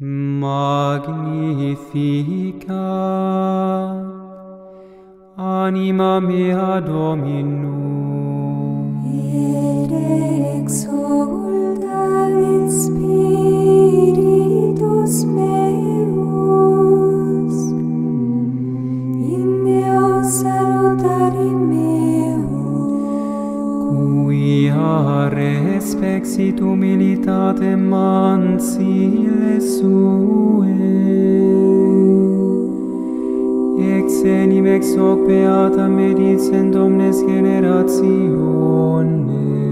Magnifica anima mea Dominum et exulta in spiritus meus respectit humilitate mansile sue. Ex enim ex hoc beata medicent omnes generationes,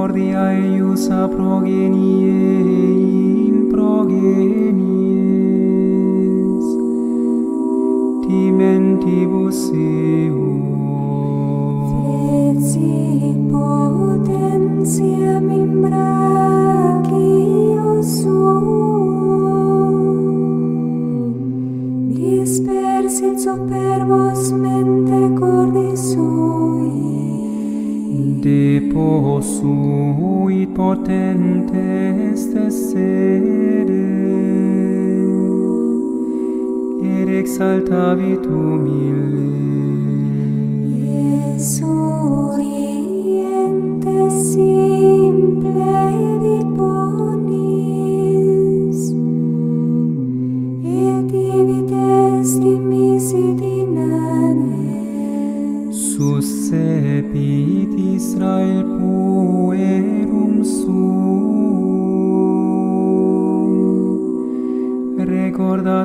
misericordia eius a progenie in progenies. Timentibus eum. Et si potentiam in bracio suo, dispersit superbos mente cordis sui, Deposu omnipotente est sede et exaltavi tu Jesu oriente si.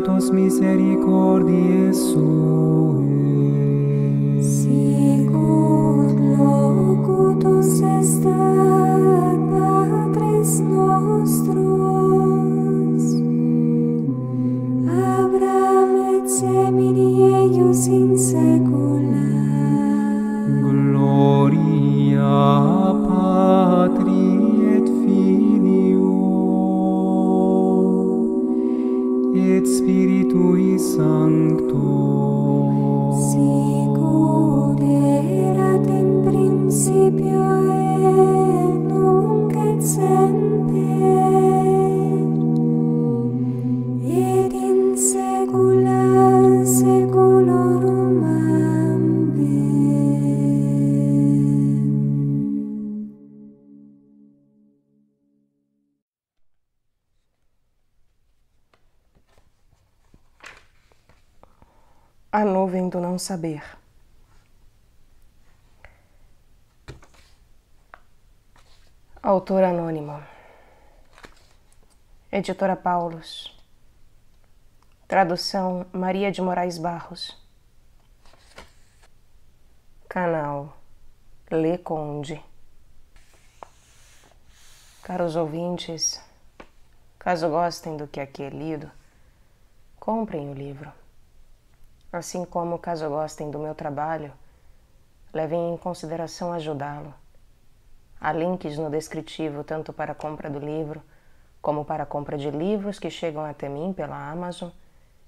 tum misericordiae Jesu a nuvem do não saber. Autor anônimo. Editora Paulos. Tradução Maria de Moraes Barros. Canal Lê Conde. Caros ouvintes, caso gostem do que aqui é lido, comprem o livro. Assim como, caso gostem do meu trabalho, levem em consideração ajudá-lo. Há links no descritivo tanto para a compra do livro, como para a compra de livros que chegam até mim pela Amazon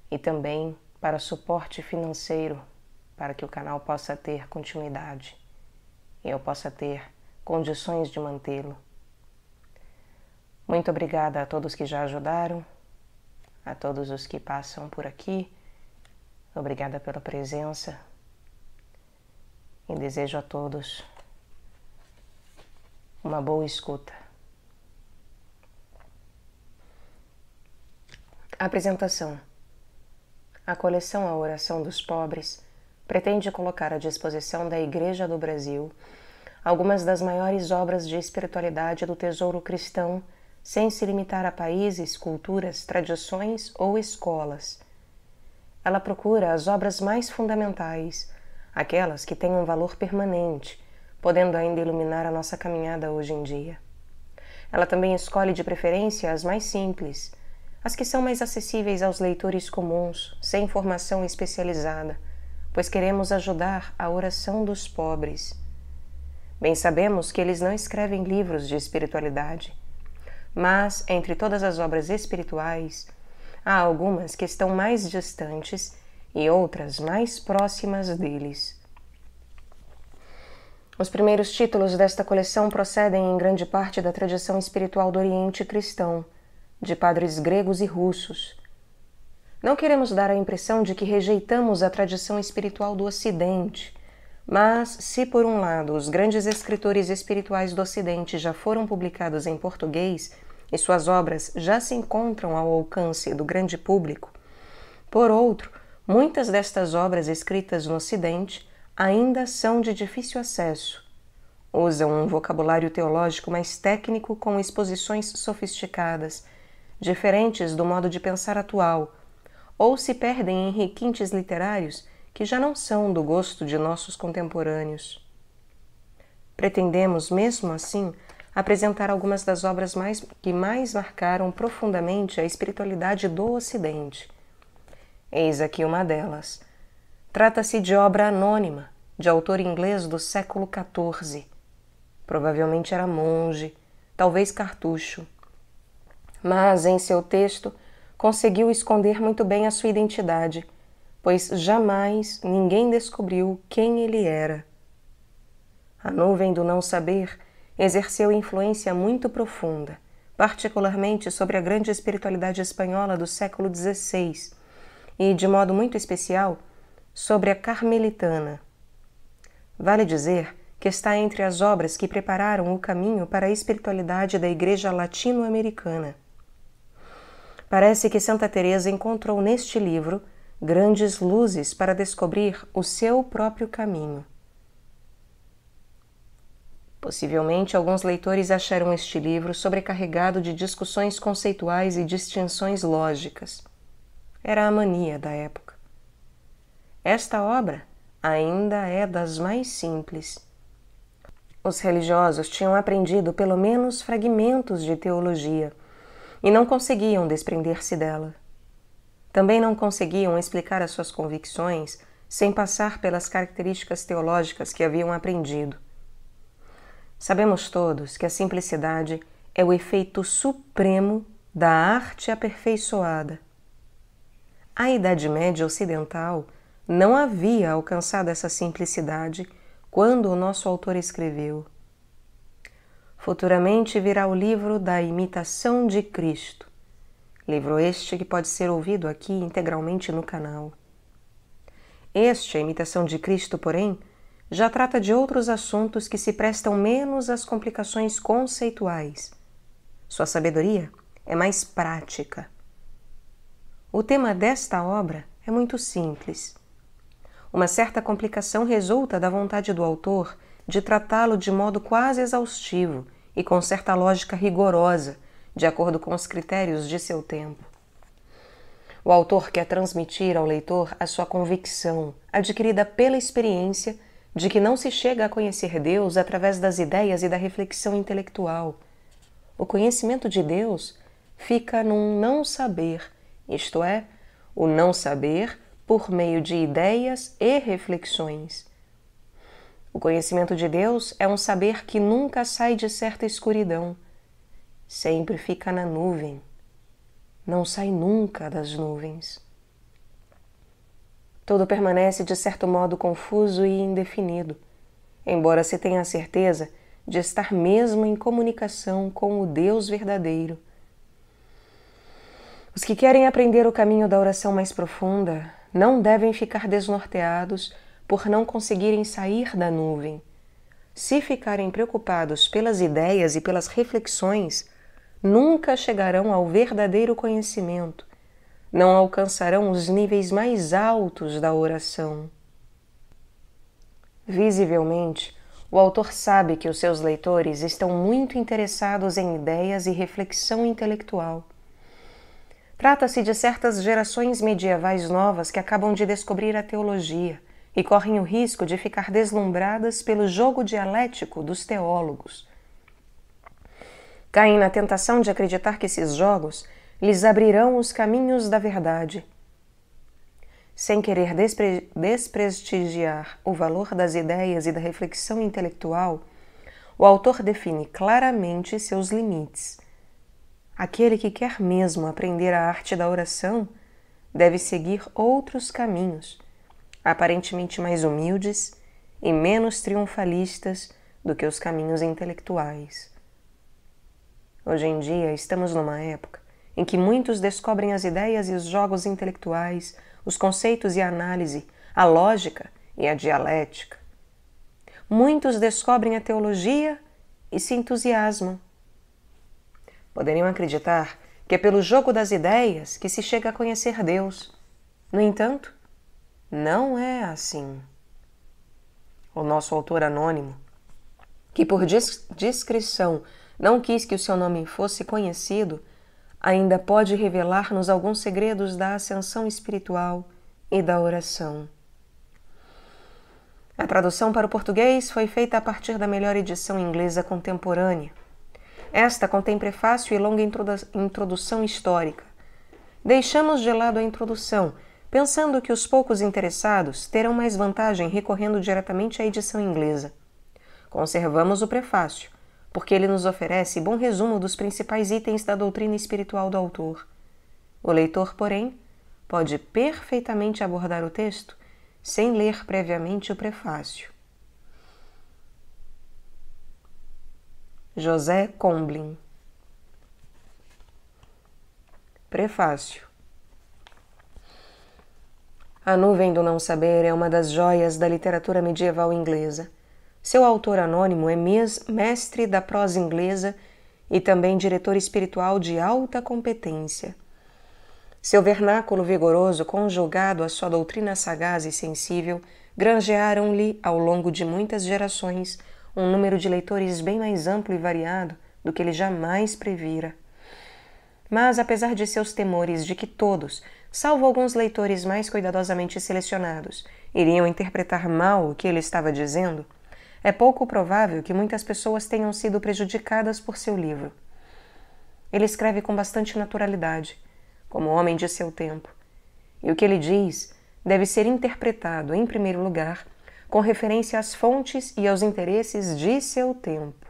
e também para suporte financeiro para que o canal possa ter continuidade e eu possa ter condições de mantê-lo. Muito obrigada a todos que já ajudaram, a todos os que passam por aqui Obrigada pela presença e desejo a todos uma boa escuta. Apresentação: A coleção A Oração dos Pobres pretende colocar à disposição da Igreja do Brasil algumas das maiores obras de espiritualidade do tesouro cristão, sem se limitar a países, culturas, tradições ou escolas ela procura as obras mais fundamentais, aquelas que têm um valor permanente, podendo ainda iluminar a nossa caminhada hoje em dia. Ela também escolhe de preferência as mais simples, as que são mais acessíveis aos leitores comuns, sem formação especializada, pois queremos ajudar a oração dos pobres. Bem sabemos que eles não escrevem livros de espiritualidade, mas entre todas as obras espirituais, há algumas que estão mais distantes e outras mais próximas deles. Os primeiros títulos desta coleção procedem em grande parte da tradição espiritual do Oriente cristão, de padres gregos e russos. Não queremos dar a impressão de que rejeitamos a tradição espiritual do Ocidente, mas, se por um lado os grandes escritores espirituais do Ocidente já foram publicados em português, e suas obras já se encontram ao alcance do grande público, por outro, muitas destas obras escritas no Ocidente ainda são de difícil acesso. Usam um vocabulário teológico mais técnico com exposições sofisticadas, diferentes do modo de pensar atual, ou se perdem em requintes literários que já não são do gosto de nossos contemporâneos. Pretendemos, mesmo assim, apresentar algumas das obras mais, que mais marcaram profundamente a espiritualidade do Ocidente. Eis aqui uma delas. Trata-se de obra anônima, de autor inglês do século XIV. Provavelmente era monge, talvez cartucho. Mas em seu texto conseguiu esconder muito bem a sua identidade, pois jamais ninguém descobriu quem ele era. A nuvem do não saber exerceu influência muito profunda, particularmente sobre a grande espiritualidade espanhola do século XVI e, de modo muito especial, sobre a carmelitana. Vale dizer que está entre as obras que prepararam o caminho para a espiritualidade da Igreja Latino-Americana. Parece que Santa Teresa encontrou neste livro grandes luzes para descobrir o seu próprio caminho. Possivelmente, alguns leitores acharam este livro sobrecarregado de discussões conceituais e distinções lógicas. Era a mania da época. Esta obra ainda é das mais simples. Os religiosos tinham aprendido pelo menos fragmentos de teologia e não conseguiam desprender-se dela. Também não conseguiam explicar as suas convicções sem passar pelas características teológicas que haviam aprendido. Sabemos todos que a simplicidade é o efeito supremo da arte aperfeiçoada. A Idade Média Ocidental não havia alcançado essa simplicidade quando o nosso autor escreveu. Futuramente virá o livro da Imitação de Cristo, livro este que pode ser ouvido aqui integralmente no canal. Este, a Imitação de Cristo, porém, já trata de outros assuntos que se prestam menos às complicações conceituais. Sua sabedoria é mais prática. O tema desta obra é muito simples. Uma certa complicação resulta da vontade do autor de tratá-lo de modo quase exaustivo e com certa lógica rigorosa, de acordo com os critérios de seu tempo. O autor quer transmitir ao leitor a sua convicção, adquirida pela experiência de que não se chega a conhecer Deus através das ideias e da reflexão intelectual. O conhecimento de Deus fica num não saber, isto é, o não saber por meio de ideias e reflexões. O conhecimento de Deus é um saber que nunca sai de certa escuridão, sempre fica na nuvem, não sai nunca das nuvens. Tudo permanece de certo modo confuso e indefinido, embora se tenha a certeza de estar mesmo em comunicação com o Deus verdadeiro. Os que querem aprender o caminho da oração mais profunda não devem ficar desnorteados por não conseguirem sair da nuvem. Se ficarem preocupados pelas ideias e pelas reflexões, nunca chegarão ao verdadeiro conhecimento não alcançarão os níveis mais altos da oração. Visivelmente, o autor sabe que os seus leitores estão muito interessados em ideias e reflexão intelectual. Trata-se de certas gerações medievais novas que acabam de descobrir a teologia e correm o risco de ficar deslumbradas pelo jogo dialético dos teólogos. Caem na tentação de acreditar que esses jogos lhes abrirão os caminhos da verdade. Sem querer despre desprestigiar o valor das ideias e da reflexão intelectual, o autor define claramente seus limites. Aquele que quer mesmo aprender a arte da oração deve seguir outros caminhos, aparentemente mais humildes e menos triunfalistas do que os caminhos intelectuais. Hoje em dia, estamos numa época em que muitos descobrem as ideias e os jogos intelectuais, os conceitos e a análise, a lógica e a dialética. Muitos descobrem a teologia e se entusiasmam. Poderiam acreditar que é pelo jogo das ideias que se chega a conhecer Deus. No entanto, não é assim. O nosso autor anônimo, que por discrição não quis que o seu nome fosse conhecido, ainda pode revelar-nos alguns segredos da ascensão espiritual e da oração. A tradução para o português foi feita a partir da melhor edição inglesa contemporânea. Esta contém prefácio e longa introdução histórica. Deixamos de lado a introdução, pensando que os poucos interessados terão mais vantagem recorrendo diretamente à edição inglesa. Conservamos o prefácio, porque ele nos oferece bom resumo dos principais itens da doutrina espiritual do autor. O leitor, porém, pode perfeitamente abordar o texto sem ler previamente o prefácio. José Comblin Prefácio A nuvem do não saber é uma das joias da literatura medieval inglesa. Seu autor anônimo é mestre da prosa inglesa e também diretor espiritual de alta competência. Seu vernáculo vigoroso, conjugado à sua doutrina sagaz e sensível, granjearam-lhe, ao longo de muitas gerações, um número de leitores bem mais amplo e variado do que ele jamais previra. Mas, apesar de seus temores de que todos, salvo alguns leitores mais cuidadosamente selecionados, iriam interpretar mal o que ele estava dizendo, é pouco provável que muitas pessoas tenham sido prejudicadas por seu livro. Ele escreve com bastante naturalidade, como homem de seu tempo. E o que ele diz deve ser interpretado, em primeiro lugar, com referência às fontes e aos interesses de seu tempo.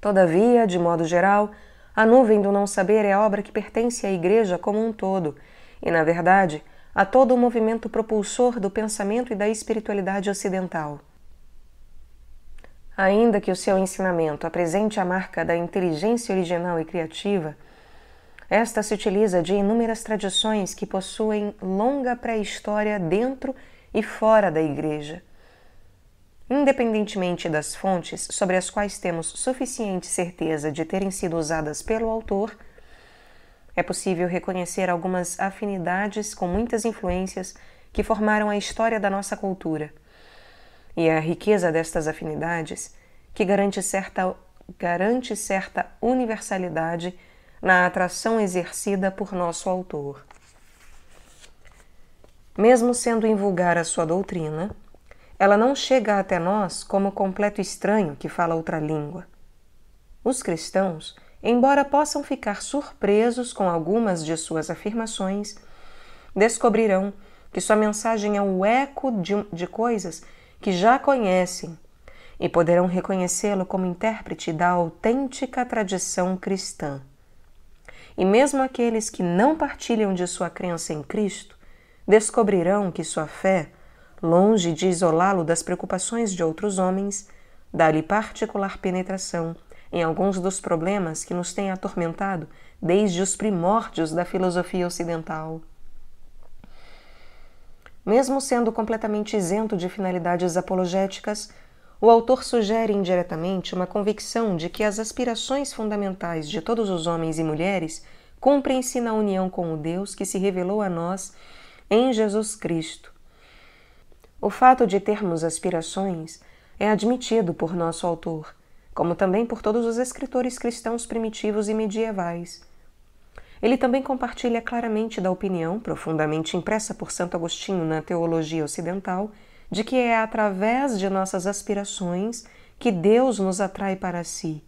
Todavia, de modo geral, a nuvem do não saber é obra que pertence à Igreja como um todo, e, na verdade, a todo o movimento propulsor do pensamento e da espiritualidade ocidental. Ainda que o seu ensinamento apresente a marca da inteligência original e criativa, esta se utiliza de inúmeras tradições que possuem longa pré-história dentro e fora da Igreja. Independentemente das fontes sobre as quais temos suficiente certeza de terem sido usadas pelo autor, é possível reconhecer algumas afinidades com muitas influências que formaram a história da nossa cultura e a riqueza destas afinidades que garante certa, garante certa universalidade na atração exercida por nosso autor. Mesmo sendo invulgar a sua doutrina, ela não chega até nós como completo estranho que fala outra língua. Os cristãos, embora possam ficar surpresos com algumas de suas afirmações, descobrirão que sua mensagem é o eco de, de coisas que já conhecem e poderão reconhecê-lo como intérprete da autêntica tradição cristã. E mesmo aqueles que não partilham de sua crença em Cristo descobrirão que sua fé, longe de isolá-lo das preocupações de outros homens, dá-lhe particular penetração em alguns dos problemas que nos têm atormentado desde os primórdios da filosofia ocidental. Mesmo sendo completamente isento de finalidades apologéticas, o autor sugere indiretamente uma convicção de que as aspirações fundamentais de todos os homens e mulheres cumprem-se na união com o Deus que se revelou a nós em Jesus Cristo. O fato de termos aspirações é admitido por nosso autor, como também por todos os escritores cristãos primitivos e medievais ele também compartilha claramente da opinião, profundamente impressa por Santo Agostinho na teologia ocidental, de que é através de nossas aspirações que Deus nos atrai para si.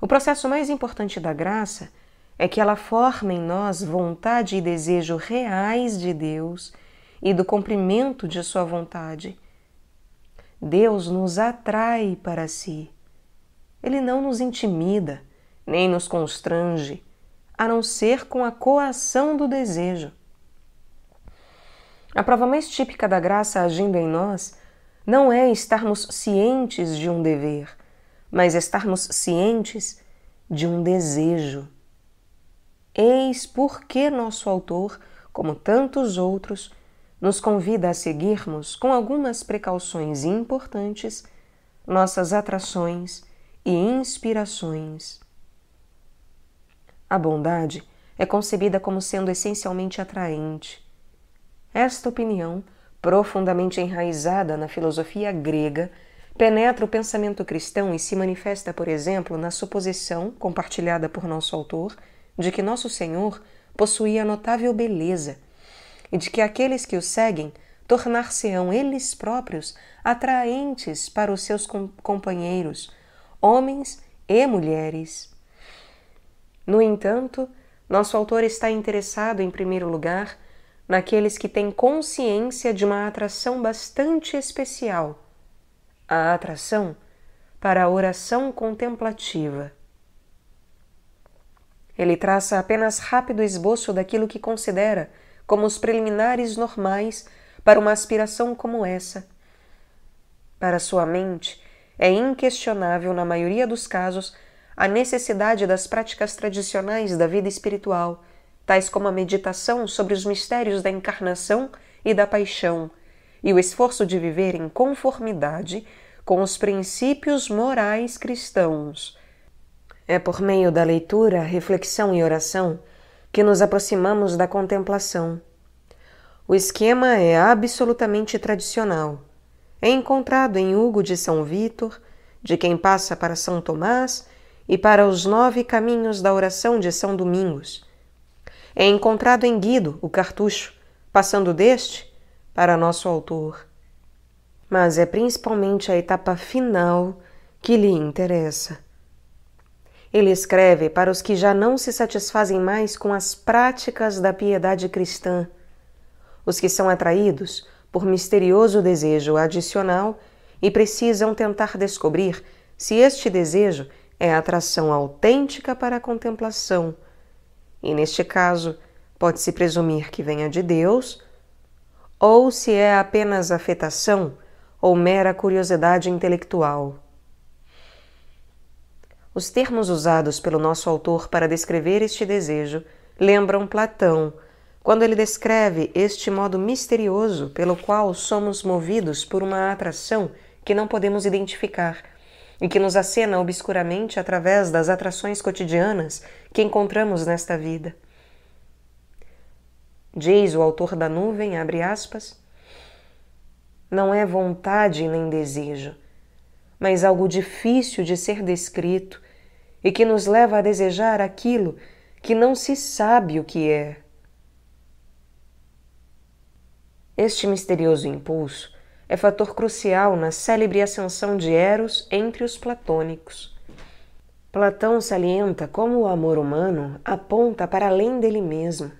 O processo mais importante da graça é que ela forma em nós vontade e desejo reais de Deus e do cumprimento de Sua vontade. Deus nos atrai para si. Ele não nos intimida, nem nos constrange, a não ser com a coação do desejo. A prova mais típica da graça agindo em nós não é estarmos cientes de um dever, mas estarmos cientes de um desejo. Eis por que nosso autor, como tantos outros, nos convida a seguirmos, com algumas precauções importantes, nossas atrações e inspirações a bondade é concebida como sendo essencialmente atraente. Esta opinião, profundamente enraizada na filosofia grega, penetra o pensamento cristão e se manifesta, por exemplo, na suposição, compartilhada por nosso autor, de que Nosso Senhor possuía notável beleza e de que aqueles que o seguem tornar-se-ão eles próprios atraentes para os seus companheiros, homens e mulheres. No entanto, nosso autor está interessado, em primeiro lugar, naqueles que têm consciência de uma atração bastante especial a atração para a oração contemplativa. Ele traça apenas rápido esboço daquilo que considera como os preliminares normais para uma aspiração como essa. Para sua mente, é inquestionável, na maioria dos casos, a necessidade das práticas tradicionais da vida espiritual, tais como a meditação sobre os mistérios da encarnação e da paixão, e o esforço de viver em conformidade com os princípios morais cristãos. É por meio da leitura, reflexão e oração que nos aproximamos da contemplação. O esquema é absolutamente tradicional. É encontrado em Hugo de São Vítor, de quem passa para São Tomás e para os nove caminhos da oração de São Domingos. É encontrado em Guido o cartucho, passando deste para nosso autor. Mas é principalmente a etapa final que lhe interessa. Ele escreve para os que já não se satisfazem mais com as práticas da piedade cristã, os que são atraídos por misterioso desejo adicional e precisam tentar descobrir se este desejo é a atração autêntica para a contemplação, e neste caso pode-se presumir que venha de Deus, ou se é apenas afetação ou mera curiosidade intelectual. Os termos usados pelo nosso autor para descrever este desejo lembram Platão, quando ele descreve este modo misterioso pelo qual somos movidos por uma atração que não podemos identificar, e que nos acena obscuramente através das atrações cotidianas que encontramos nesta vida. Diz o autor da nuvem, abre aspas, não é vontade nem desejo, mas algo difícil de ser descrito e que nos leva a desejar aquilo que não se sabe o que é. Este misterioso impulso é fator crucial na célebre ascensão de Eros entre os platônicos. Platão salienta como o amor humano aponta para além dele mesmo,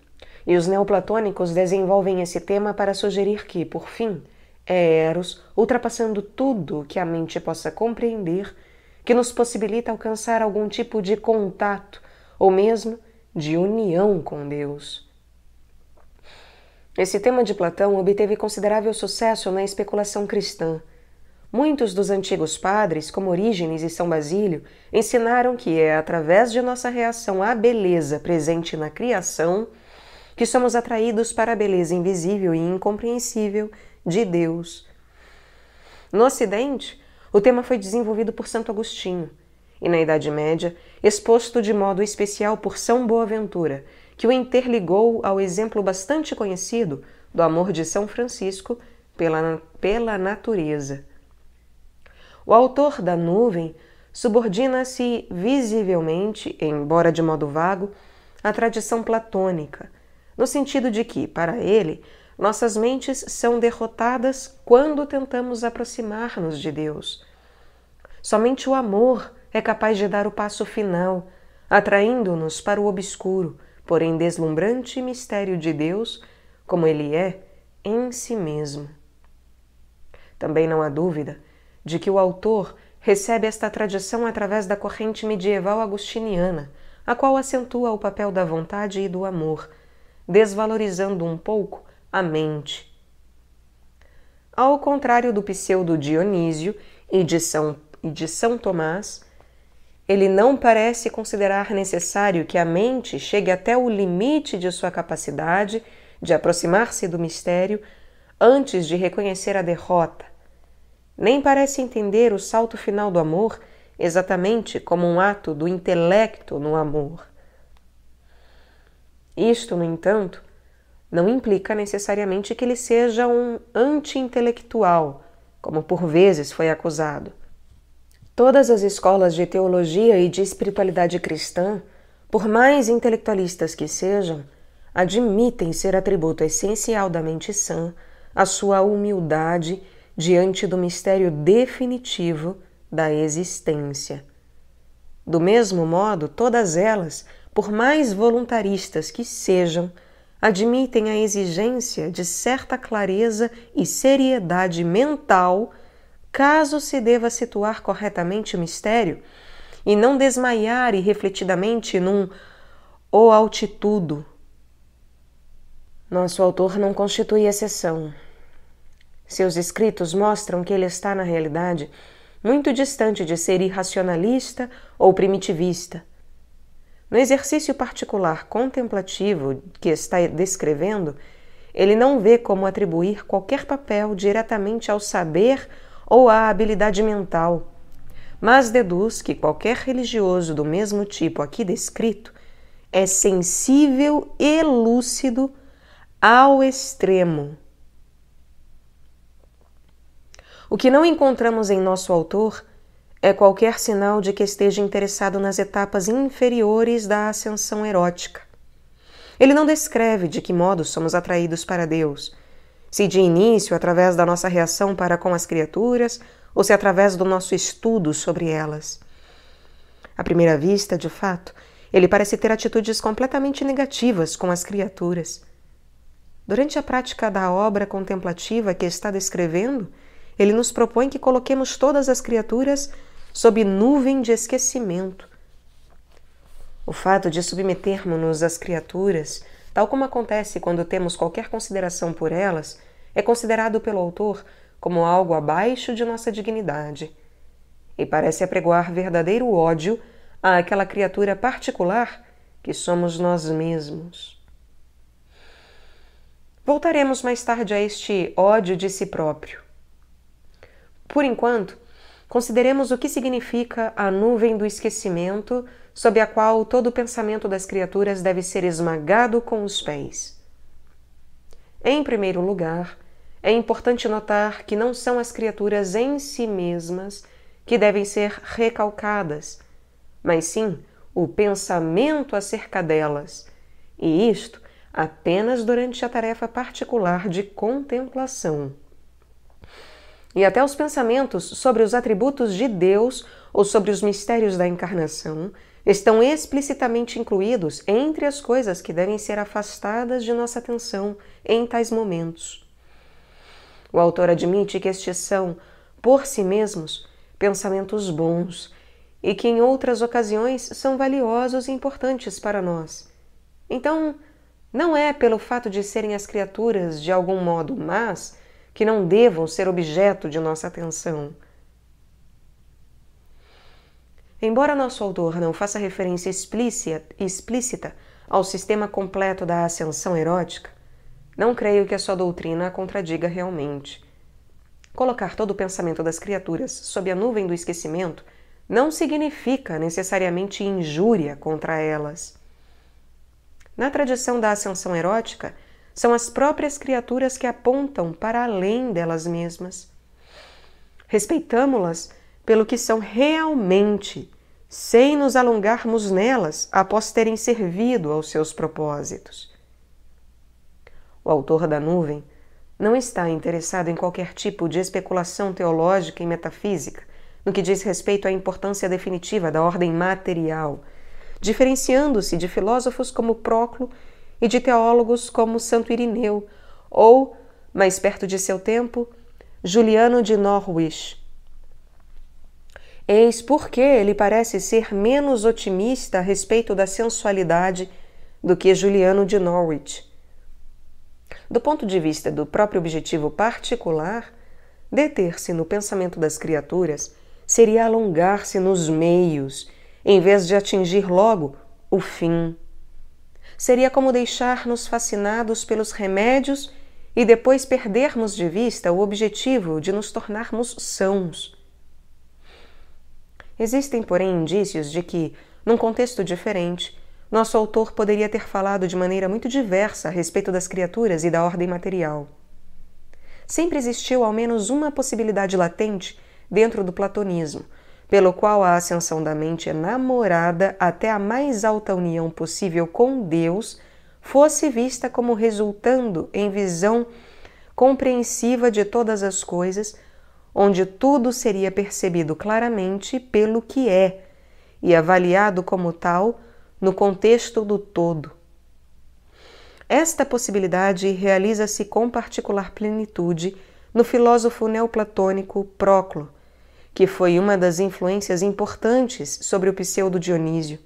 e os neoplatônicos desenvolvem esse tema para sugerir que, por fim, é Eros, ultrapassando tudo que a mente possa compreender, que nos possibilita alcançar algum tipo de contato ou mesmo de união com Deus. Esse tema de Platão obteve considerável sucesso na especulação cristã. Muitos dos antigos padres, como Orígenes e São Basílio, ensinaram que é através de nossa reação à beleza presente na criação que somos atraídos para a beleza invisível e incompreensível de Deus. No Ocidente, o tema foi desenvolvido por Santo Agostinho e, na Idade Média, exposto de modo especial por São Boaventura, que o interligou ao exemplo bastante conhecido do amor de São Francisco pela, pela natureza. O autor da nuvem subordina-se visivelmente, embora de modo vago, à tradição platônica, no sentido de que, para ele, nossas mentes são derrotadas quando tentamos aproximar-nos de Deus. Somente o amor é capaz de dar o passo final, atraindo-nos para o obscuro, porém deslumbrante mistério de Deus, como ele é em si mesmo. Também não há dúvida de que o autor recebe esta tradição através da corrente medieval agostiniana, a qual acentua o papel da vontade e do amor, desvalorizando um pouco a mente. Ao contrário do pseudo Dionísio e de São, e de São Tomás, ele não parece considerar necessário que a mente chegue até o limite de sua capacidade de aproximar-se do mistério antes de reconhecer a derrota. Nem parece entender o salto final do amor exatamente como um ato do intelecto no amor. Isto, no entanto, não implica necessariamente que ele seja um anti-intelectual, como por vezes foi acusado. Todas as escolas de teologia e de espiritualidade cristã, por mais intelectualistas que sejam, admitem ser atributo essencial da mente sã a sua humildade diante do mistério definitivo da existência. Do mesmo modo, todas elas, por mais voluntaristas que sejam, admitem a exigência de certa clareza e seriedade mental caso se deva situar corretamente o mistério e não desmaiar irrefletidamente num ou altitudo. Nosso autor não constitui exceção. Seus escritos mostram que ele está, na realidade, muito distante de ser irracionalista ou primitivista. No exercício particular contemplativo que está descrevendo, ele não vê como atribuir qualquer papel diretamente ao saber ou a habilidade mental, mas deduz que qualquer religioso do mesmo tipo aqui descrito é sensível e lúcido ao extremo. O que não encontramos em nosso autor é qualquer sinal de que esteja interessado nas etapas inferiores da ascensão erótica. Ele não descreve de que modo somos atraídos para Deus, se de início através da nossa reação para com as criaturas ou se através do nosso estudo sobre elas. À primeira vista, de fato, ele parece ter atitudes completamente negativas com as criaturas. Durante a prática da obra contemplativa que está descrevendo, ele nos propõe que coloquemos todas as criaturas sob nuvem de esquecimento. O fato de submetermos-nos às criaturas tal como acontece quando temos qualquer consideração por elas, é considerado pelo autor como algo abaixo de nossa dignidade. E parece apregoar verdadeiro ódio àquela criatura particular que somos nós mesmos. Voltaremos mais tarde a este ódio de si próprio. Por enquanto, consideremos o que significa a nuvem do esquecimento sob a qual todo pensamento das criaturas deve ser esmagado com os pés. Em primeiro lugar, é importante notar que não são as criaturas em si mesmas que devem ser recalcadas, mas sim o pensamento acerca delas, e isto apenas durante a tarefa particular de contemplação. E até os pensamentos sobre os atributos de Deus ou sobre os mistérios da encarnação estão explicitamente incluídos entre as coisas que devem ser afastadas de nossa atenção em tais momentos. O autor admite que estes são, por si mesmos, pensamentos bons e que em outras ocasiões são valiosos e importantes para nós. Então, não é pelo fato de serem as criaturas de algum modo más que não devam ser objeto de nossa atenção. Embora nosso autor não faça referência explícita ao sistema completo da ascensão erótica, não creio que a sua doutrina a contradiga realmente. Colocar todo o pensamento das criaturas sob a nuvem do esquecimento não significa necessariamente injúria contra elas. Na tradição da ascensão erótica, são as próprias criaturas que apontam para além delas mesmas. Respeitamo-las pelo que são realmente, sem nos alongarmos nelas após terem servido aos seus propósitos. O autor da nuvem não está interessado em qualquer tipo de especulação teológica e metafísica no que diz respeito à importância definitiva da ordem material, diferenciando-se de filósofos como Próclo e de teólogos como Santo Irineu ou, mais perto de seu tempo, Juliano de Norwich, Eis porque ele parece ser menos otimista a respeito da sensualidade do que Juliano de Norwich. Do ponto de vista do próprio objetivo particular, deter-se no pensamento das criaturas seria alongar-se nos meios, em vez de atingir logo o fim. Seria como deixar-nos fascinados pelos remédios e depois perdermos de vista o objetivo de nos tornarmos sãos Existem, porém, indícios de que, num contexto diferente, nosso autor poderia ter falado de maneira muito diversa a respeito das criaturas e da ordem material. Sempre existiu ao menos uma possibilidade latente dentro do platonismo, pelo qual a ascensão da mente enamorada até a mais alta união possível com Deus fosse vista como resultando em visão compreensiva de todas as coisas onde tudo seria percebido claramente pelo que é e avaliado como tal no contexto do todo. Esta possibilidade realiza-se com particular plenitude no filósofo neoplatônico Próclo, que foi uma das influências importantes sobre o pseudo-Dionísio.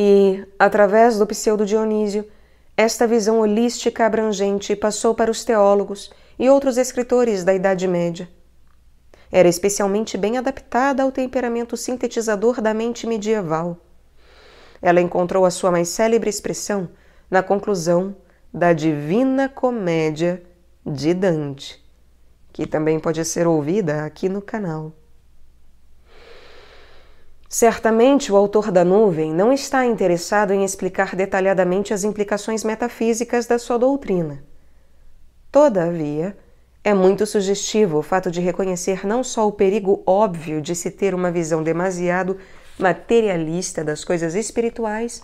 E, através do pseudo-Dionísio, esta visão holística abrangente passou para os teólogos e outros escritores da Idade Média. Era especialmente bem adaptada ao temperamento sintetizador da mente medieval. Ela encontrou a sua mais célebre expressão na conclusão da Divina Comédia de Dante, que também pode ser ouvida aqui no canal. Certamente o autor da nuvem não está interessado em explicar detalhadamente as implicações metafísicas da sua doutrina. Todavia, é muito sugestivo o fato de reconhecer não só o perigo óbvio de se ter uma visão demasiado materialista das coisas espirituais,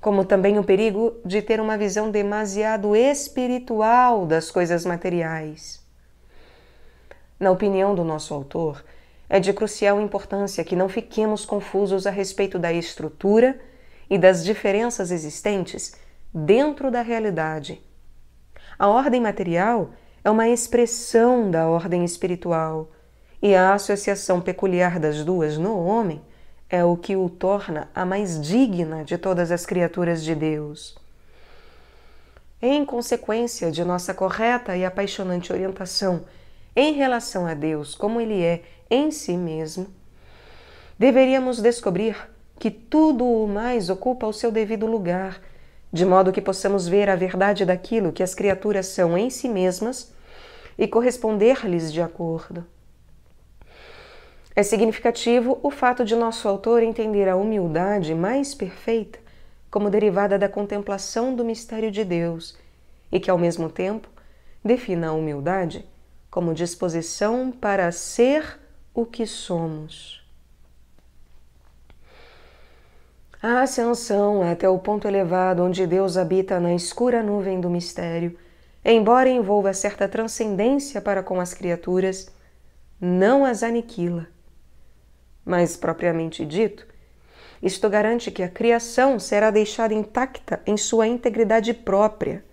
como também o perigo de ter uma visão demasiado espiritual das coisas materiais. Na opinião do nosso autor, é de crucial importância que não fiquemos confusos a respeito da estrutura e das diferenças existentes dentro da realidade a ordem material é uma expressão da ordem espiritual, e a associação peculiar das duas no homem é o que o torna a mais digna de todas as criaturas de Deus. Em consequência de nossa correta e apaixonante orientação em relação a Deus, como Ele é em si mesmo, deveríamos descobrir que tudo o mais ocupa o seu devido lugar de modo que possamos ver a verdade daquilo que as criaturas são em si mesmas e corresponder-lhes de acordo. É significativo o fato de nosso autor entender a humildade mais perfeita como derivada da contemplação do mistério de Deus e que, ao mesmo tempo, defina a humildade como disposição para ser o que somos. A ascensão é até o ponto elevado onde Deus habita na escura nuvem do mistério, embora envolva certa transcendência para com as criaturas, não as aniquila. Mas, propriamente dito, isto garante que a criação será deixada intacta em sua integridade própria.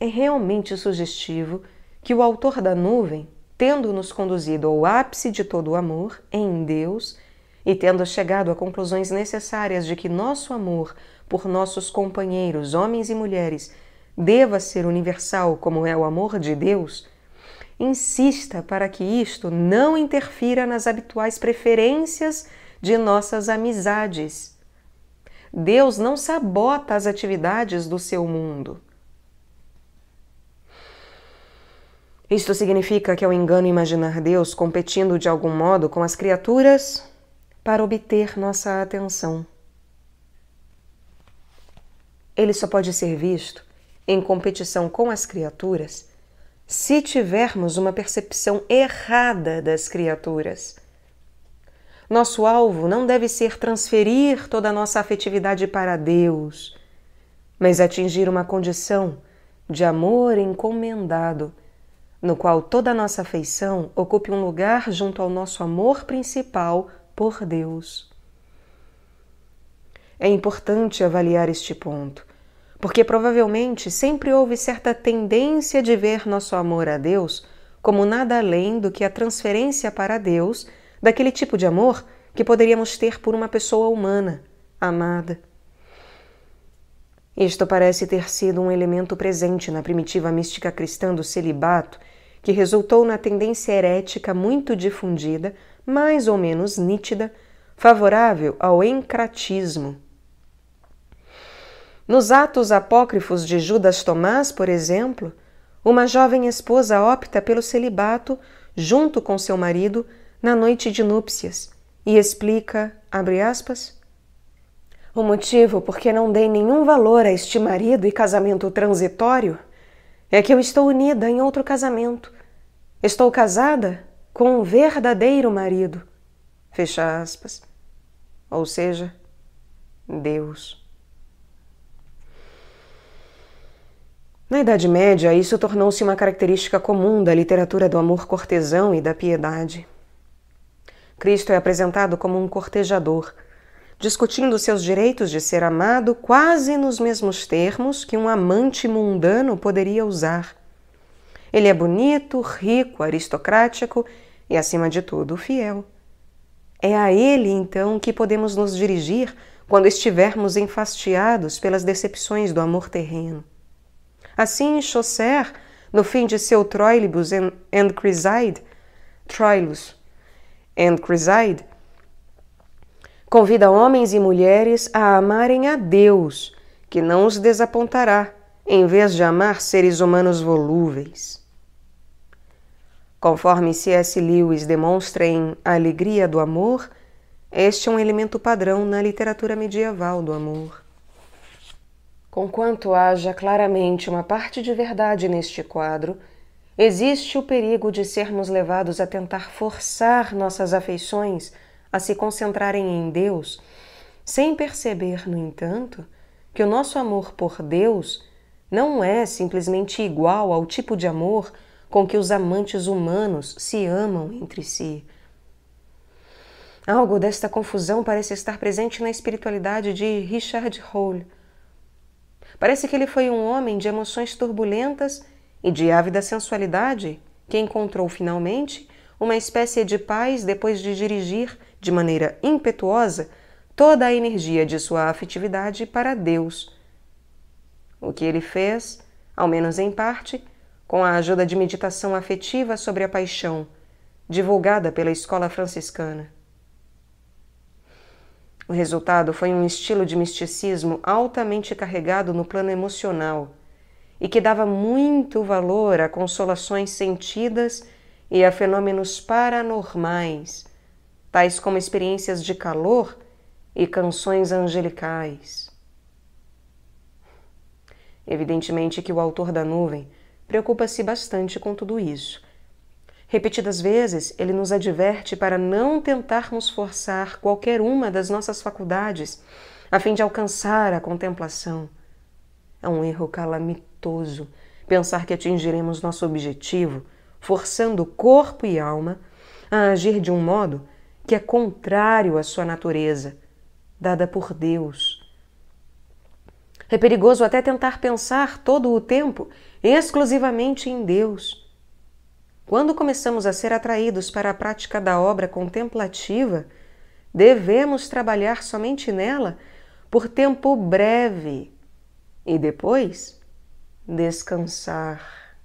É realmente sugestivo que o autor da nuvem, tendo nos conduzido ao ápice de todo o amor, em Deus, e tendo chegado a conclusões necessárias de que nosso amor por nossos companheiros, homens e mulheres, deva ser universal como é o amor de Deus, insista para que isto não interfira nas habituais preferências de nossas amizades. Deus não sabota as atividades do seu mundo. Isto significa que é um engano imaginar Deus competindo de algum modo com as criaturas para obter nossa atenção. Ele só pode ser visto em competição com as criaturas se tivermos uma percepção errada das criaturas. Nosso alvo não deve ser transferir toda a nossa afetividade para Deus, mas atingir uma condição de amor encomendado, no qual toda a nossa afeição ocupe um lugar junto ao nosso amor principal por Deus. É importante avaliar este ponto, porque provavelmente sempre houve certa tendência de ver nosso amor a Deus como nada além do que a transferência para Deus daquele tipo de amor que poderíamos ter por uma pessoa humana, amada. Isto parece ter sido um elemento presente na primitiva mística cristã do celibato, que resultou na tendência herética muito difundida mais ou menos nítida, favorável ao encratismo. Nos Atos Apócrifos de Judas Tomás, por exemplo, uma jovem esposa opta pelo celibato junto com seu marido na noite de núpcias e explica, abre aspas, o motivo por que não dei nenhum valor a este marido e casamento transitório é que eu estou unida em outro casamento. Estou casada com o verdadeiro marido. Fecha aspas. Ou seja, Deus. Na Idade Média, isso tornou-se uma característica comum da literatura do amor cortesão e da piedade. Cristo é apresentado como um cortejador, discutindo seus direitos de ser amado quase nos mesmos termos que um amante mundano poderia usar. Ele é bonito, rico, aristocrático e, acima de tudo, fiel. É a ele, então, que podemos nos dirigir quando estivermos enfastiados pelas decepções do amor terreno. Assim, Chaucer, no fim de seu Troilus and, and Criside, Troilus and Criside, convida homens e mulheres a amarem a Deus, que não os desapontará, em vez de amar seres humanos volúveis. Conforme C.S. Lewis demonstra em A Alegria do Amor, este é um elemento padrão na literatura medieval do amor. Conquanto haja claramente uma parte de verdade neste quadro, existe o perigo de sermos levados a tentar forçar nossas afeições a se concentrarem em Deus, sem perceber, no entanto, que o nosso amor por Deus não é simplesmente igual ao tipo de amor com que os amantes humanos se amam entre si. Algo desta confusão parece estar presente na espiritualidade de Richard Hole. Parece que ele foi um homem de emoções turbulentas e de ávida sensualidade que encontrou finalmente uma espécie de paz depois de dirigir, de maneira impetuosa, toda a energia de sua afetividade para Deus. O que ele fez, ao menos em parte, com a ajuda de meditação afetiva sobre a paixão, divulgada pela escola franciscana. O resultado foi um estilo de misticismo altamente carregado no plano emocional e que dava muito valor a consolações sentidas e a fenômenos paranormais, tais como experiências de calor e canções angelicais. Evidentemente que o autor da nuvem preocupa-se bastante com tudo isso. Repetidas vezes, ele nos adverte para não tentarmos forçar qualquer uma das nossas faculdades a fim de alcançar a contemplação. É um erro calamitoso pensar que atingiremos nosso objetivo forçando corpo e alma a agir de um modo que é contrário à sua natureza, dada por Deus é perigoso até tentar pensar todo o tempo exclusivamente em Deus. Quando começamos a ser atraídos para a prática da obra contemplativa, devemos trabalhar somente nela por tempo breve e depois descansar.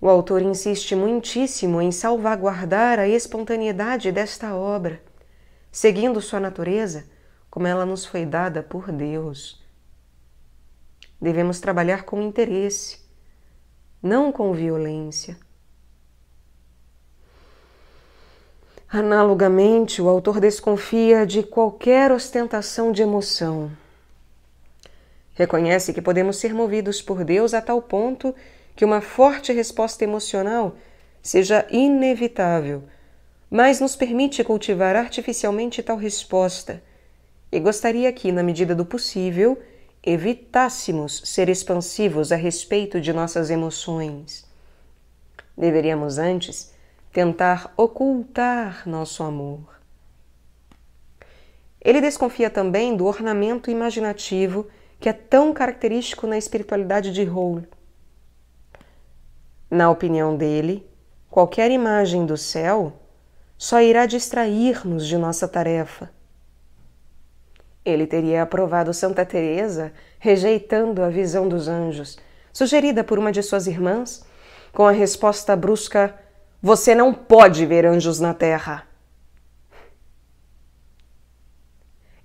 O autor insiste muitíssimo em salvaguardar a espontaneidade desta obra, seguindo sua natureza como ela nos foi dada por Deus. Devemos trabalhar com interesse, não com violência. Analogamente, o autor desconfia de qualquer ostentação de emoção. Reconhece que podemos ser movidos por Deus a tal ponto que uma forte resposta emocional seja inevitável, mas nos permite cultivar artificialmente tal resposta e gostaria que, na medida do possível, evitássemos ser expansivos a respeito de nossas emoções. Deveríamos antes tentar ocultar nosso amor. Ele desconfia também do ornamento imaginativo que é tão característico na espiritualidade de Hole. Na opinião dele, qualquer imagem do céu só irá distrair-nos de nossa tarefa ele teria aprovado Santa Teresa, rejeitando a visão dos anjos, sugerida por uma de suas irmãs, com a resposta brusca: "Você não pode ver anjos na terra".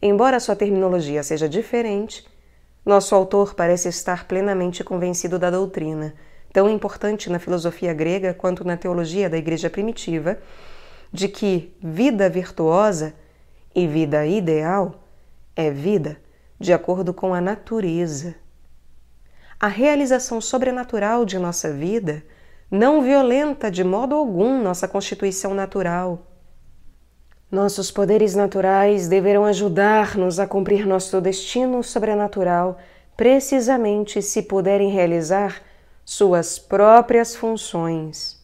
Embora sua terminologia seja diferente, nosso autor parece estar plenamente convencido da doutrina, tão importante na filosofia grega quanto na teologia da igreja primitiva, de que vida virtuosa e vida ideal é vida de acordo com a natureza. A realização sobrenatural de nossa vida não violenta de modo algum nossa constituição natural. Nossos poderes naturais deverão ajudar-nos a cumprir nosso destino sobrenatural, precisamente se puderem realizar suas próprias funções.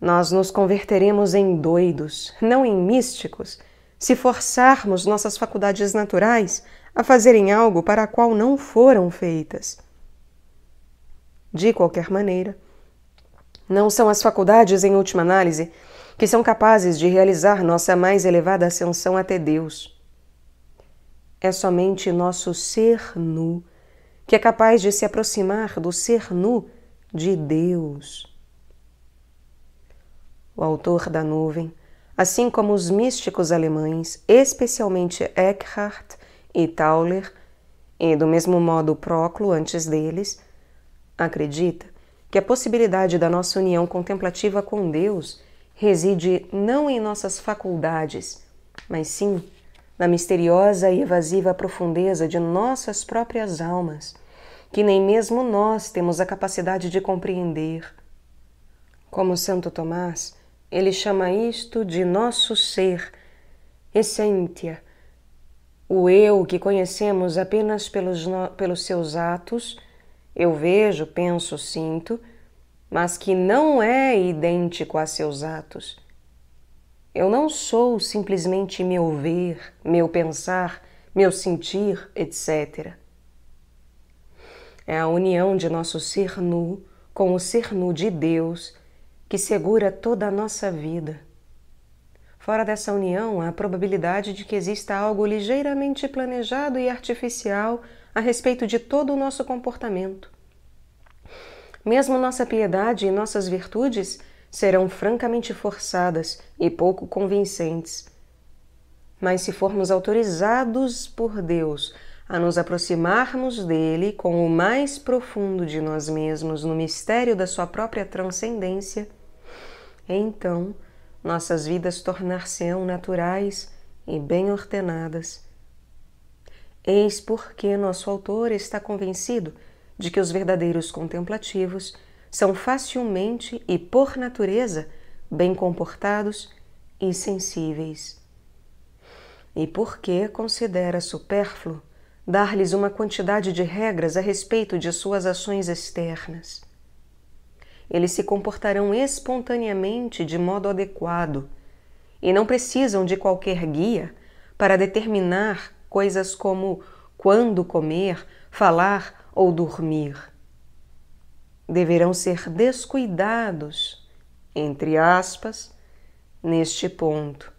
Nós nos converteremos em doidos, não em místicos se forçarmos nossas faculdades naturais a fazerem algo para a qual não foram feitas. De qualquer maneira, não são as faculdades, em última análise, que são capazes de realizar nossa mais elevada ascensão até Deus. É somente nosso ser nu que é capaz de se aproximar do ser nu de Deus. O autor da nuvem assim como os místicos alemães, especialmente Eckhart e Tauler, e do mesmo modo Próclo antes deles, acredita que a possibilidade da nossa união contemplativa com Deus reside não em nossas faculdades, mas sim na misteriosa e evasiva profundeza de nossas próprias almas, que nem mesmo nós temos a capacidade de compreender. Como Santo Tomás, ele chama isto de nosso ser, essência, o eu que conhecemos apenas pelos, pelos seus atos, eu vejo, penso, sinto, mas que não é idêntico a seus atos. Eu não sou simplesmente meu ver, meu pensar, meu sentir, etc. É a união de nosso ser nu com o ser nu de Deus que segura toda a nossa vida. Fora dessa união, há a probabilidade de que exista algo ligeiramente planejado e artificial a respeito de todo o nosso comportamento. Mesmo nossa piedade e nossas virtudes serão francamente forçadas e pouco convincentes. Mas se formos autorizados por Deus a nos aproximarmos dele com o mais profundo de nós mesmos no mistério da sua própria transcendência, então, nossas vidas tornar-se-ão naturais e bem ordenadas. Eis porque nosso autor está convencido de que os verdadeiros contemplativos são facilmente e por natureza bem comportados e sensíveis. E porque considera supérfluo dar-lhes uma quantidade de regras a respeito de suas ações externas eles se comportarão espontaneamente de modo adequado e não precisam de qualquer guia para determinar coisas como quando comer, falar ou dormir. Deverão ser descuidados, entre aspas, neste ponto.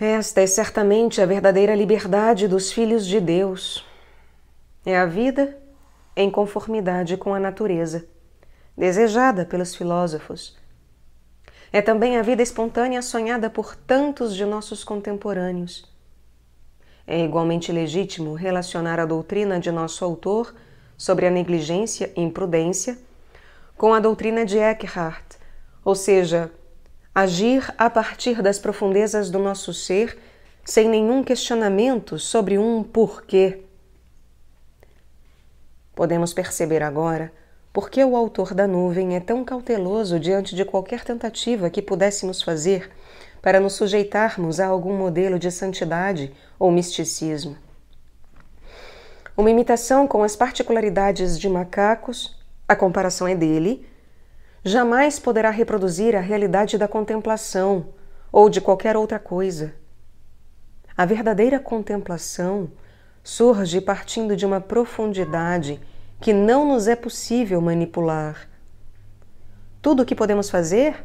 Esta é certamente a verdadeira liberdade dos filhos de Deus. É a vida em conformidade com a natureza, desejada pelos filósofos. É também a vida espontânea sonhada por tantos de nossos contemporâneos. É igualmente legítimo relacionar a doutrina de nosso autor sobre a negligência e imprudência com a doutrina de Eckhart, ou seja, agir a partir das profundezas do nosso ser sem nenhum questionamento sobre um porquê. Podemos perceber agora por que o autor da nuvem é tão cauteloso diante de qualquer tentativa que pudéssemos fazer para nos sujeitarmos a algum modelo de santidade ou misticismo. Uma imitação com as particularidades de macacos, a comparação é dele, jamais poderá reproduzir a realidade da contemplação ou de qualquer outra coisa. A verdadeira contemplação surge partindo de uma profundidade que não nos é possível manipular. Tudo o que podemos fazer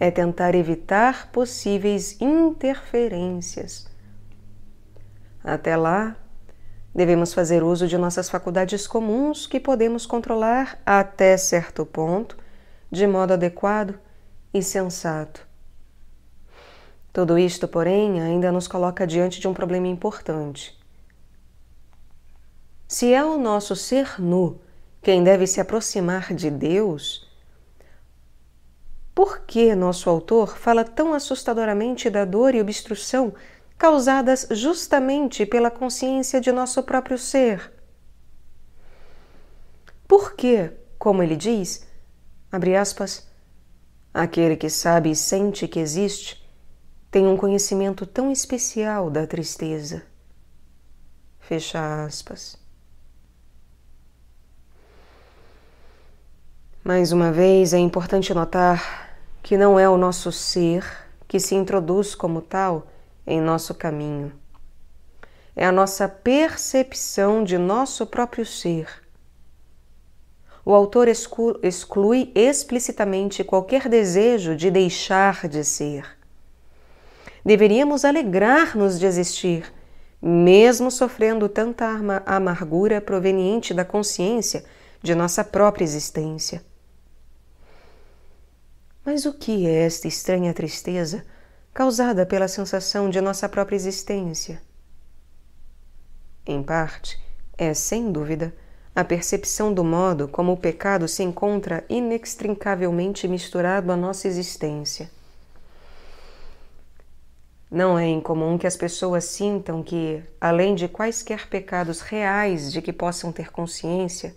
é tentar evitar possíveis interferências. Até lá, devemos fazer uso de nossas faculdades comuns que podemos controlar até certo ponto, de modo adequado e sensato. Tudo isto, porém, ainda nos coloca diante de um problema importante se é o nosso ser nu quem deve se aproximar de Deus, por que nosso autor fala tão assustadoramente da dor e obstrução causadas justamente pela consciência de nosso próprio ser? Por que, como ele diz, abre aspas, aquele que sabe e sente que existe tem um conhecimento tão especial da tristeza? Fecha aspas. Mais uma vez, é importante notar que não é o nosso ser que se introduz como tal em nosso caminho. É a nossa percepção de nosso próprio ser. O autor exclui explicitamente qualquer desejo de deixar de ser. Deveríamos alegrar-nos de existir, mesmo sofrendo tanta amargura proveniente da consciência de nossa própria existência mas o que é esta estranha tristeza causada pela sensação de nossa própria existência? Em parte, é, sem dúvida, a percepção do modo como o pecado se encontra inextricavelmente misturado à nossa existência. Não é incomum que as pessoas sintam que, além de quaisquer pecados reais de que possam ter consciência,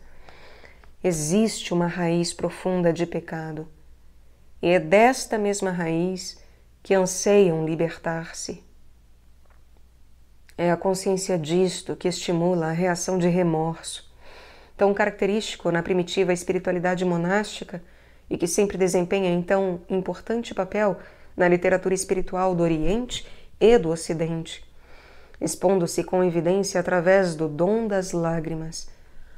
existe uma raiz profunda de pecado e é desta mesma raiz que anseiam libertar-se. É a consciência disto que estimula a reação de remorso, tão característico na primitiva espiritualidade monástica e que sempre desempenha então importante papel na literatura espiritual do Oriente e do Ocidente, expondo-se com evidência através do dom das lágrimas.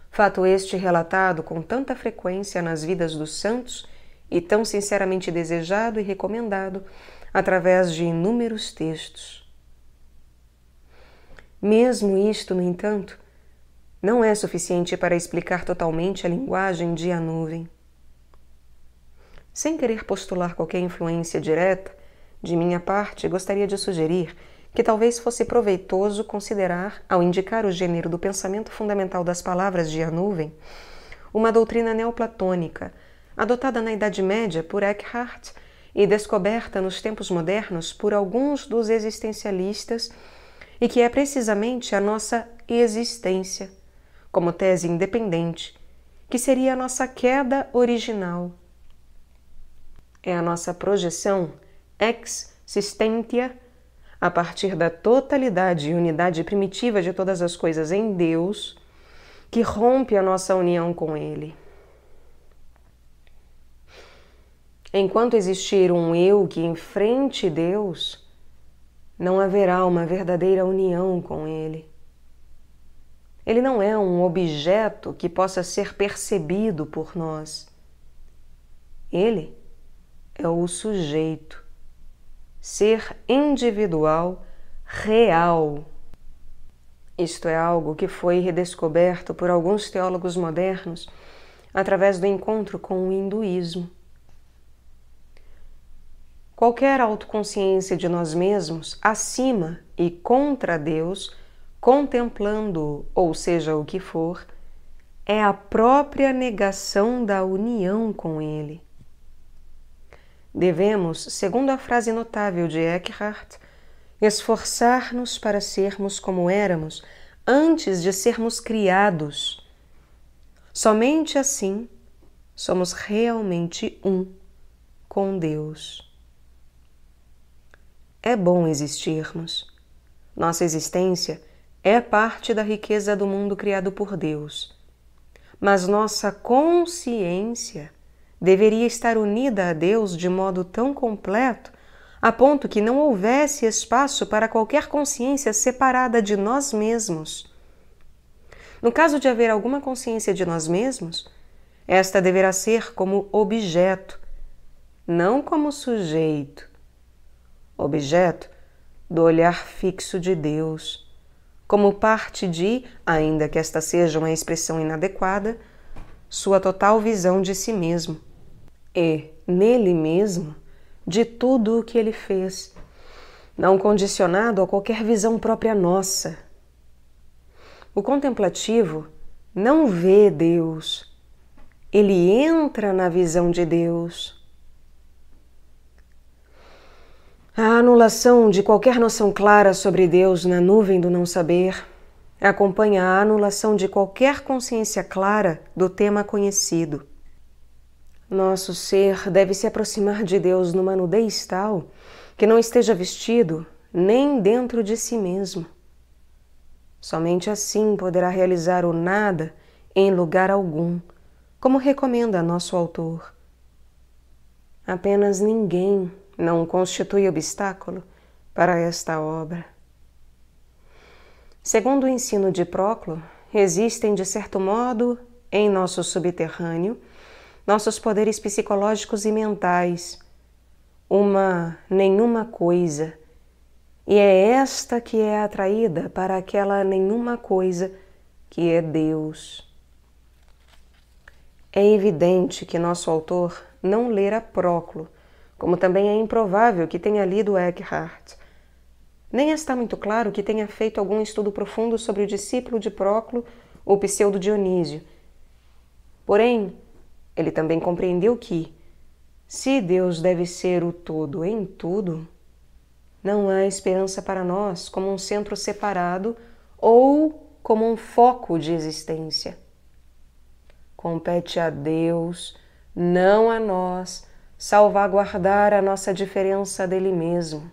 Fato este relatado com tanta frequência nas vidas dos santos e tão sinceramente desejado e recomendado através de inúmeros textos. Mesmo isto, no entanto, não é suficiente para explicar totalmente a linguagem de a nuvem. Sem querer postular qualquer influência direta, de minha parte, gostaria de sugerir que talvez fosse proveitoso considerar, ao indicar o gênero do pensamento fundamental das palavras de a nuvem, uma doutrina neoplatônica adotada na Idade Média por Eckhart e descoberta nos tempos modernos por alguns dos existencialistas, e que é precisamente a nossa existência, como tese independente, que seria a nossa queda original. É a nossa projeção existentia a partir da totalidade e unidade primitiva de todas as coisas em Deus, que rompe a nossa união com Ele. Enquanto existir um eu que enfrente Deus, não haverá uma verdadeira união com Ele. Ele não é um objeto que possa ser percebido por nós. Ele é o sujeito, ser individual, real. Isto é algo que foi redescoberto por alguns teólogos modernos através do encontro com o hinduísmo. Qualquer autoconsciência de nós mesmos acima e contra Deus, contemplando ou seja o que for, é a própria negação da união com Ele. Devemos, segundo a frase notável de Eckhart, esforçar-nos para sermos como éramos antes de sermos criados. Somente assim somos realmente um com Deus é bom existirmos. Nossa existência é parte da riqueza do mundo criado por Deus. Mas nossa consciência deveria estar unida a Deus de modo tão completo a ponto que não houvesse espaço para qualquer consciência separada de nós mesmos. No caso de haver alguma consciência de nós mesmos, esta deverá ser como objeto, não como sujeito, objeto do olhar fixo de Deus, como parte de, ainda que esta seja uma expressão inadequada, sua total visão de si mesmo e, nele mesmo, de tudo o que ele fez, não condicionado a qualquer visão própria nossa. O contemplativo não vê Deus, ele entra na visão de Deus A anulação de qualquer noção clara sobre Deus na nuvem do não saber acompanha a anulação de qualquer consciência clara do tema conhecido. Nosso ser deve se aproximar de Deus numa nudez tal que não esteja vestido nem dentro de si mesmo. Somente assim poderá realizar o nada em lugar algum, como recomenda nosso autor. Apenas ninguém não constitui obstáculo para esta obra. Segundo o ensino de Próclo, existem, de certo modo, em nosso subterrâneo, nossos poderes psicológicos e mentais, uma nenhuma coisa. E é esta que é atraída para aquela nenhuma coisa que é Deus. É evidente que nosso autor não lera Próclo como também é improvável que tenha lido Eckhart. Nem está muito claro que tenha feito algum estudo profundo sobre o discípulo de Próclo ou pseudo Dionísio. Porém, ele também compreendeu que, se Deus deve ser o todo em tudo, não há esperança para nós como um centro separado ou como um foco de existência. Compete a Deus, não a nós, salvaguardar a nossa diferença dele mesmo.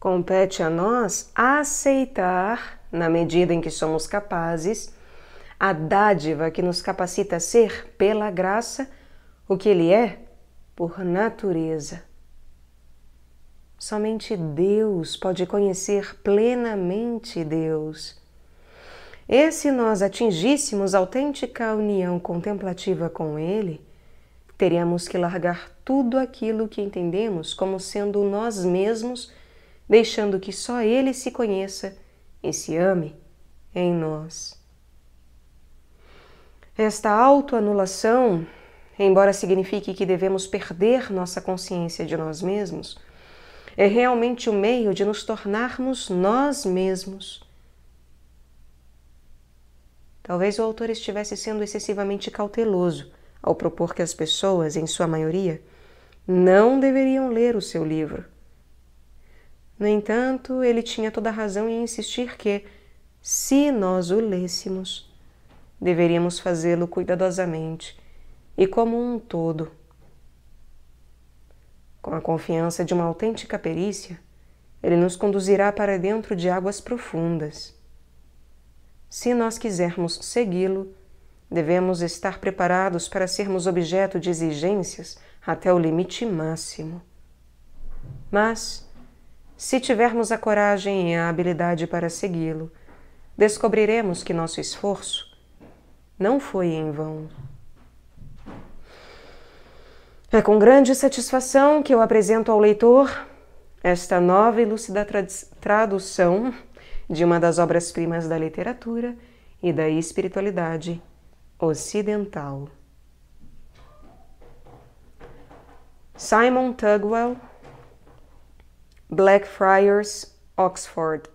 Compete a nós aceitar, na medida em que somos capazes, a dádiva que nos capacita a ser, pela graça, o que ele é, por natureza. Somente Deus pode conhecer plenamente Deus. E se nós atingíssemos autêntica união contemplativa com Ele, teremos que largar tudo aquilo que entendemos como sendo nós mesmos, deixando que só Ele se conheça e se ame em nós. Esta autoanulação, embora signifique que devemos perder nossa consciência de nós mesmos, é realmente o um meio de nos tornarmos nós mesmos. Talvez o autor estivesse sendo excessivamente cauteloso ao propor que as pessoas, em sua maioria, não deveriam ler o seu livro. No entanto, ele tinha toda a razão em insistir que, se nós o lêssemos, deveríamos fazê-lo cuidadosamente e como um todo. Com a confiança de uma autêntica perícia, ele nos conduzirá para dentro de águas profundas. Se nós quisermos segui-lo, devemos estar preparados para sermos objeto de exigências até o limite máximo. Mas, se tivermos a coragem e a habilidade para segui-lo, descobriremos que nosso esforço não foi em vão. É com grande satisfação que eu apresento ao leitor esta nova e lúcida tradução de uma das obras-primas da literatura e da espiritualidade ocidental. Simon Tugwell, Blackfriars, Oxford,